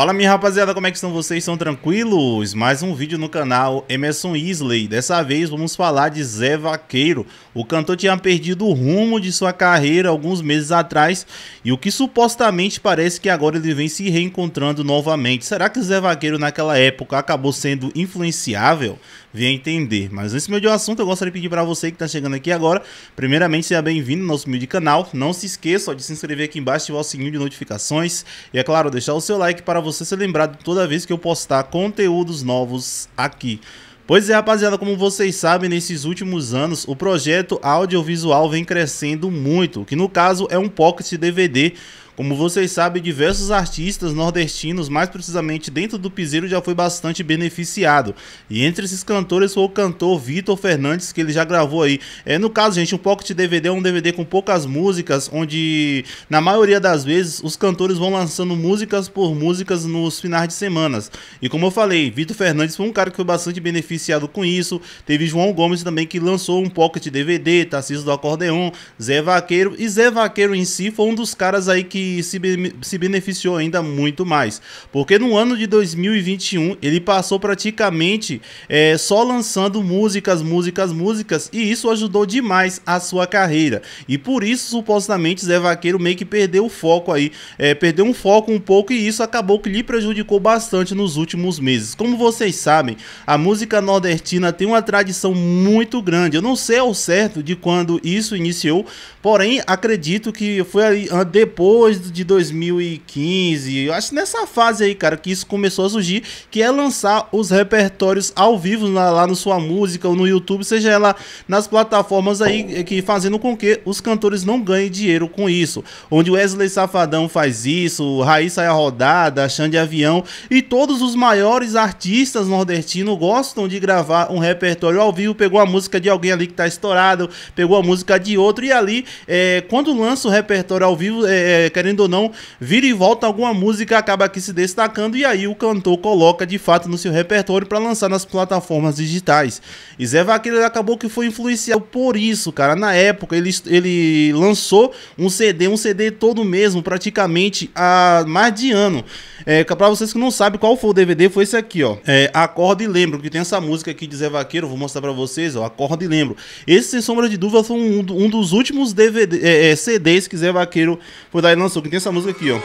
Fala minha rapaziada, como é que estão vocês? Estão tranquilos? Mais um vídeo no canal Emerson Isley. Dessa vez vamos falar de Zé Vaqueiro. O cantor tinha perdido o rumo de sua carreira alguns meses atrás e o que supostamente parece que agora ele vem se reencontrando novamente. Será que Zé Vaqueiro naquela época acabou sendo influenciável? Vem entender. Mas nesse meu de assunto eu gostaria de pedir para você que está chegando aqui agora, primeiramente seja bem-vindo ao nosso de canal. Não se esqueça de se inscrever aqui embaixo, e ativar o sininho de notificações e é claro, deixar o seu like para você ser lembrado toda vez que eu postar conteúdos novos aqui. Pois é, rapaziada, como vocês sabem, nesses últimos anos o projeto audiovisual vem crescendo muito, que no caso é um pocket DVD como vocês sabem, diversos artistas nordestinos, mais precisamente dentro do piseiro, já foi bastante beneficiado. E entre esses cantores foi o cantor Vitor Fernandes, que ele já gravou aí. É, no caso, gente, um Pocket DVD é um DVD com poucas músicas, onde na maioria das vezes os cantores vão lançando músicas por músicas nos finais de semanas. E como eu falei, Vitor Fernandes foi um cara que foi bastante beneficiado com isso. Teve João Gomes também que lançou um Pocket DVD, Tarcísio do Acordeon, Zé Vaqueiro. E Zé Vaqueiro em si foi um dos caras aí que se, se beneficiou ainda muito mais, porque no ano de 2021 ele passou praticamente é, só lançando músicas, músicas, músicas, e isso ajudou demais a sua carreira. E por isso, supostamente, Zé Vaqueiro meio que perdeu o foco aí, é, perdeu um foco um pouco, e isso acabou que lhe prejudicou bastante nos últimos meses. Como vocês sabem, a música nordestina tem uma tradição muito grande. Eu não sei ao certo de quando isso iniciou, porém acredito que foi ah, depois depois de 2015, eu acho nessa fase aí, cara, que isso começou a surgir, que é lançar os repertórios ao vivo na, lá no sua música ou no YouTube, seja ela nas plataformas aí, eh, que fazendo com que os cantores não ganhem dinheiro com isso. Onde Wesley Safadão faz isso, Raíssa é rodada, Xande Avião e todos os maiores artistas nordestinos gostam de gravar um repertório ao vivo, pegou a música de alguém ali que tá estourado, pegou a música de outro e ali, é, quando lança o repertório ao vivo, é, é querendo ou não, vira e volta alguma música acaba aqui se destacando e aí o cantor coloca de fato no seu repertório para lançar nas plataformas digitais. E Zé Vaqueiro acabou que foi influenciado por isso, cara. Na época ele, ele lançou um CD, um CD todo mesmo, praticamente há mais de ano. É, para vocês que não sabem qual foi o DVD, foi esse aqui, ó. É, Acorda e Lembro, que tem essa música aqui de Zé Vaqueiro, vou mostrar para vocês, ó. Acorda e Lembro. Esse, sem sombra de dúvida, foi um, um dos últimos DVD, é, é, CDs que Zé Vaqueiro foi dar canção que tem essa música aqui, ó.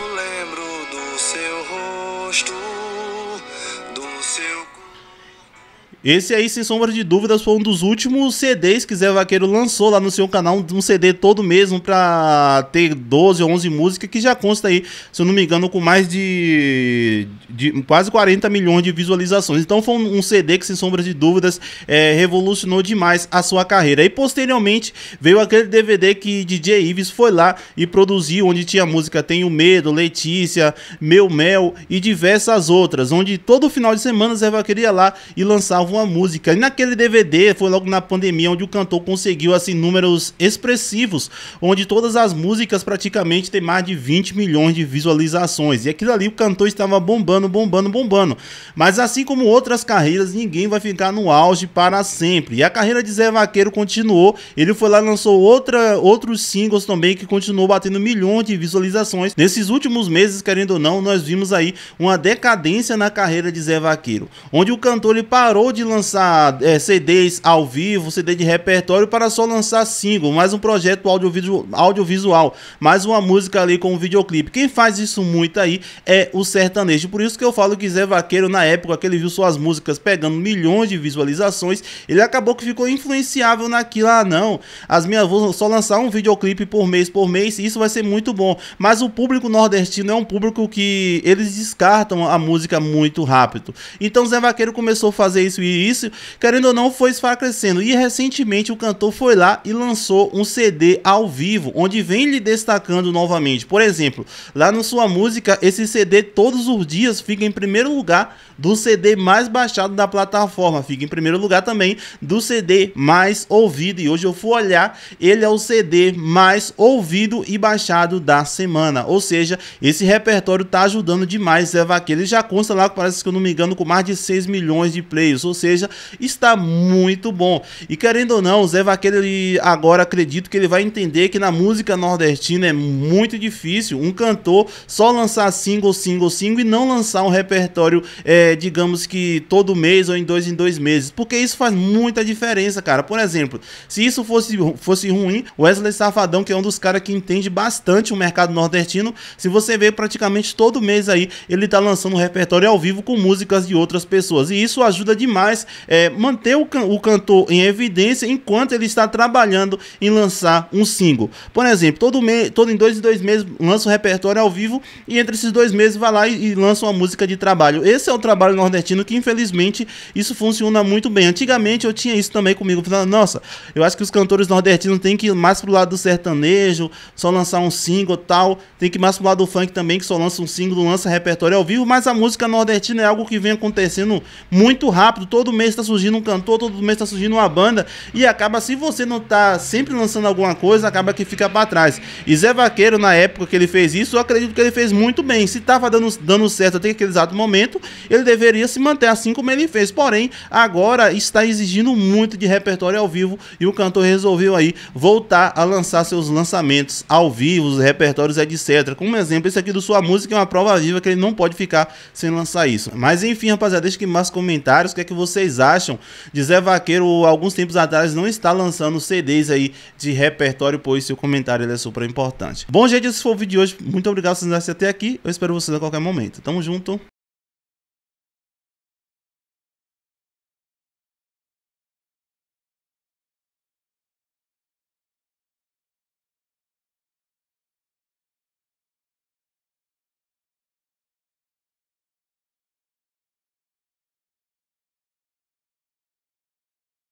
Esse aí, sem sombra de dúvidas, foi um dos últimos CDs que Zé Vaqueiro lançou lá no seu canal, um CD todo mesmo pra ter 12 ou 11 músicas, que já consta aí, se eu não me engano, com mais de de quase 40 milhões de visualizações. Então foi um CD que, sem sombras de dúvidas, é, revolucionou demais a sua carreira. E posteriormente veio aquele DVD que DJ Ives foi lá e produziu, onde tinha música Tenho Medo, Letícia, Meu Mel e diversas outras, onde todo final de semana Zé ia lá e lançava uma música. E naquele DVD foi logo na pandemia onde o cantor conseguiu assim números expressivos, onde todas as músicas praticamente tem mais de 20 milhões de visualizações. E aquilo ali o cantor estava bombando bombando, bombando, bombando. Mas assim como outras carreiras, ninguém vai ficar no auge para sempre. E a carreira de Zé Vaqueiro continuou. Ele foi lá e lançou outra, outros singles também que continuou batendo milhões de visualizações. Nesses últimos meses, querendo ou não, nós vimos aí uma decadência na carreira de Zé Vaqueiro, onde o cantor ele parou de lançar é, CDs ao vivo, CD de repertório para só lançar single, mais um projeto audiovisual, audiovisual mais uma música ali com um videoclipe. Quem faz isso muito aí é o sertanejo. Por isso isso que eu falo que Zé Vaqueiro, na época que ele viu suas músicas pegando milhões de visualizações, ele acabou que ficou influenciável naquilo. Ah, não, as minhas vão só lançar um videoclipe por mês, por mês, isso vai ser muito bom. Mas o público nordestino é um público que eles descartam a música muito rápido. Então Zé Vaqueiro começou a fazer isso e isso, querendo ou não, foi esfacrecendo. E recentemente o cantor foi lá e lançou um CD ao vivo, onde vem lhe destacando novamente. Por exemplo, lá na sua música, esse CD todos os dias dias fica em primeiro lugar do CD mais baixado da plataforma, fica em primeiro lugar também do CD mais ouvido. E hoje eu fui olhar, ele é o CD mais ouvido e baixado da semana. Ou seja, esse repertório tá ajudando demais Zé Vaqueiro. Ele já consta lá, parece que eu não me engano, com mais de 6 milhões de plays. Ou seja, está muito bom. E querendo ou não, Zé Vaqueiro ele, agora acredito que ele vai entender que na música nordestina é muito difícil um cantor só lançar single, single, single e não lançar lançar um repertório, é, digamos que todo mês ou em dois em dois meses, porque isso faz muita diferença, cara. Por exemplo, se isso fosse, fosse ruim, Wesley Safadão, que é um dos caras que entende bastante o mercado nordestino, se você vê praticamente todo mês aí, ele tá lançando um repertório ao vivo com músicas de outras pessoas, e isso ajuda demais é, manter o, can o cantor em evidência enquanto ele está trabalhando em lançar um single. Por exemplo, todo mês, todo em dois em dois meses lança um repertório ao vivo e entre esses dois meses vai lá e, e lança uma música de trabalho. Esse é o trabalho nordestino que, infelizmente, isso funciona muito bem. Antigamente eu tinha isso também comigo. Falando, nossa, eu acho que os cantores nordestinos têm que ir mais pro lado do sertanejo, só lançar um single tal. Tem que ir mais pro lado do funk também, que só lança um single, lança repertório ao vivo. Mas a música nordestina é algo que vem acontecendo muito rápido. Todo mês está surgindo um cantor, todo mês está surgindo uma banda. E acaba, se você não tá sempre lançando alguma coisa, acaba que fica para trás. E Zé Vaqueiro, na época que ele fez isso, eu acredito que ele fez muito bem. Se tava dando, dando certo naquele exato momento, ele deveria se manter assim como ele fez. Porém, agora está exigindo muito de repertório ao vivo e o cantor resolveu aí voltar a lançar seus lançamentos ao vivo, os repertórios, etc. Como exemplo, esse aqui do sua música é uma prova viva que ele não pode ficar sem lançar isso. Mas enfim, rapaziada, deixa aqui mais comentários, o que é que vocês acham de Zé Vaqueiro, alguns tempos atrás, não está lançando CDs aí de repertório, pois seu comentário é super importante. Bom, gente, esse foi o vídeo de hoje. Muito obrigado por vocês assistirem até aqui. Eu espero vocês a qualquer momento. Tamo junto junto